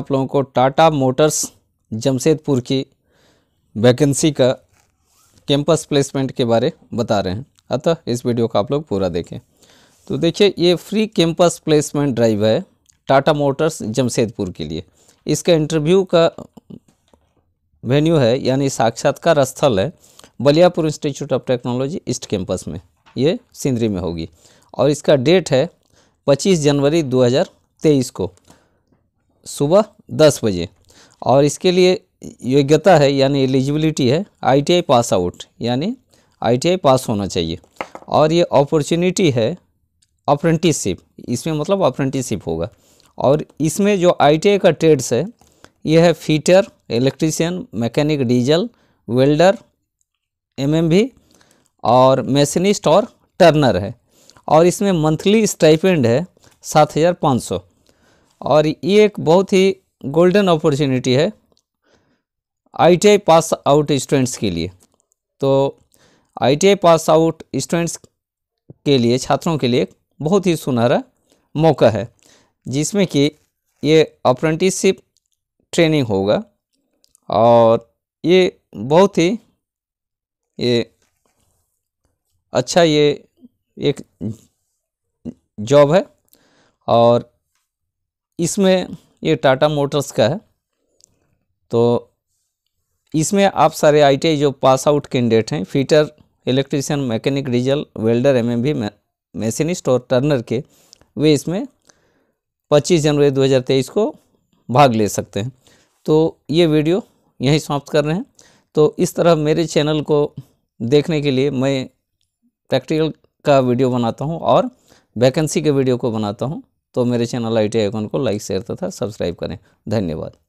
आप लोगों को टाटा मोटर्स जमशेदपुर की वैकेंसी का कैंपस प्लेसमेंट के बारे बता रहे हैं अतः इस वीडियो का आप लोग पूरा देखें तो देखिए ये फ्री कैंपस प्लेसमेंट ड्राइव है टाटा मोटर्स जमशेदपुर के लिए इसका इंटरव्यू का वेन्यू है यानी साक्षात्कार स्थल है Baliapur institute of technology east campus में ये सिंदरी में होगी और इसका डेट है 25 जनवरी 2023 को सुबह दस बजे और इसके लिए योग्यता है यानी एलिजिबिलिटी है आईटीआई पास आउट यानी आईटीआई पास होना चाहिए और ये अपॉर्चुनिटी है अप्रेंटिसशिप इसमें मतलब अप्रेंटिसशिप होगा और इसमें जो आईटीआई का ट्रेड्स है ये है fitter electrician mechanic diesel welder MMV और मैशनिस्ट और टर्नर है और इसमें मंथली स्टाइपेंड है सात हज़ार पाँच सौ और ये एक बहुत ही गोल्डन अपॉर्चुनिटी है आईटीआई पास आउट स्टूडेंट्स के लिए तो आईटीआई पास आउट स्टूडेंट्स के लिए छात्रों के लिए बहुत ही सुनहरा मौका है जिसमें कि ये अप्रेंटिसशिप ट्रेनिंग होगा और ये बहुत ही ये अच्छा ये एक जॉब है और इसमें ये टाटा मोटर्स का है तो इसमें आप सारे आई जो पास आउट कैंडिडेट हैं fitter electrician mechanic diesel welder M M machinist और टर्नर के वे इसमें 25 जनवरी 2023 को भाग ले सकते हैं तो ये वीडियो यहीं समाप्त कर रहे हैं तो इस तरह मेरे चैनल को देखने के लिए मैं प्रैक्टिकल का वीडियो बनाता हूँ और वैकेंसी के वीडियो को बनाता हूँ तो मेरे चैनल आई टी आइकॉन को लाइक शेयर तथा सब्सक्राइब करें धन्यवाद